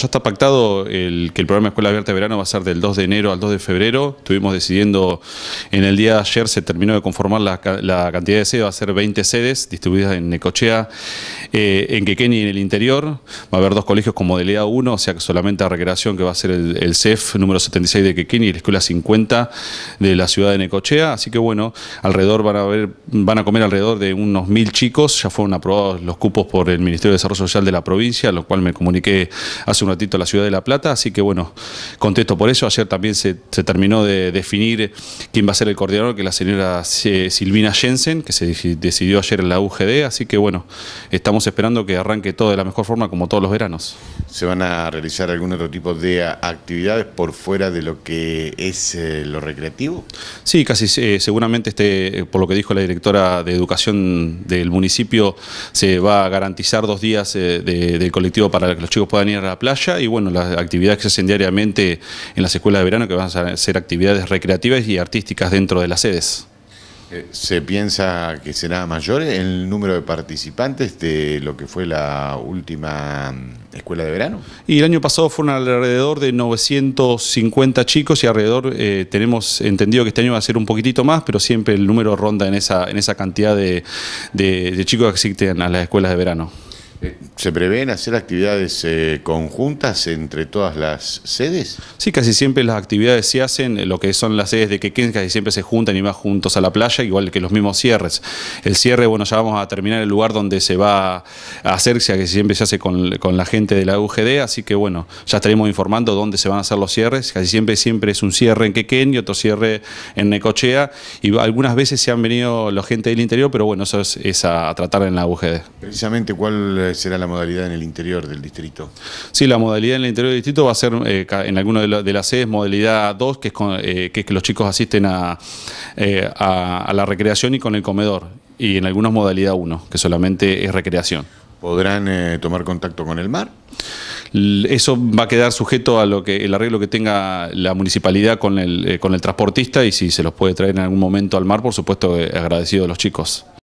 Ya está pactado el, que el programa Escuela Abierta de Verano va a ser del 2 de enero al 2 de febrero. Estuvimos decidiendo en el día de ayer, se terminó de conformar la, cantidad de sedes, va a ser 20 sedes distribuidas en Necochea, eh, en Quequén y en el interior. Va a haber dos colegios con modalidad 1, o sea que solamente a recreación que va a ser el, CEF número 76 de Quequén y la Escuela 50 de la ciudad de Necochea. Así que bueno, alrededor van a, ver, van a comer alrededor de unos mil chicos. Ya fueron aprobados los cupos por el Ministerio de Desarrollo Social de la provincia, lo cual me comuniqué hace un ratito la ciudad de La Plata, así que bueno, contesto por eso. Ayer también se, terminó de definir quién va a ser el coordinador, que es la señora Silvina Jensen, que se decidió ayer en la UGD, así que bueno, estamos esperando que arranque todo de la mejor forma como todos los veranos. ¿Se van a realizar algún otro tipo de actividades por fuera de lo que es eh, lo recreativo? Sí, casi eh, seguramente este, eh, por lo que dijo la directora de Educación del municipio, se va a garantizar dos días del colectivo para que los chicos puedan ir a la playa y bueno, las actividades que se hacen diariamente en las escuelas de verano que van a ser actividades recreativas y artísticas dentro de las sedes. Eh, ¿Se piensa que será mayor el número de participantes de lo que fue la última mm, escuela de verano? Y el año pasado fueron alrededor de 950 chicos y alrededor eh, tenemos entendido que este año va a ser un poquitito más, pero siempre el número ronda en esa, en esa cantidad de, de, chicos que existen a las escuelas de verano. Eh, ¿Se prevén hacer actividades eh, conjuntas entre todas las sedes? Sí, casi siempre las actividades se hacen, eh, lo que son las sedes de Quequén casi siempre se juntan y van juntos a la playa, igual que los mismos cierres. El cierre, bueno, ya vamos a terminar el lugar donde se va a hacer, que siempre se hace con, la gente de la UGD, así que bueno, ya estaremos informando dónde se van a hacer los cierres. Casi siempre, siempre es un cierre en Quequén y otro cierre en Necochea, y algunas veces se han venido la gente del interior, pero bueno, eso es, a, a tratar en la UGD. Precisamente, ¿cuál será la modalidad en el interior del distrito? Sí, la modalidad en el interior del distrito va a ser eh, en alguna de, las sedes modalidad 2, eh, que es, que los chicos asisten eh, a, la recreación y con el comedor, y en algunas modalidad 1, que solamente es recreación. ¿Podrán tomar contacto con el mar? Eso va a quedar sujeto a lo que el arreglo que tenga la municipalidad con el, transportista y si se los puede traer en algún momento al mar, por supuesto, agradecido a los chicos.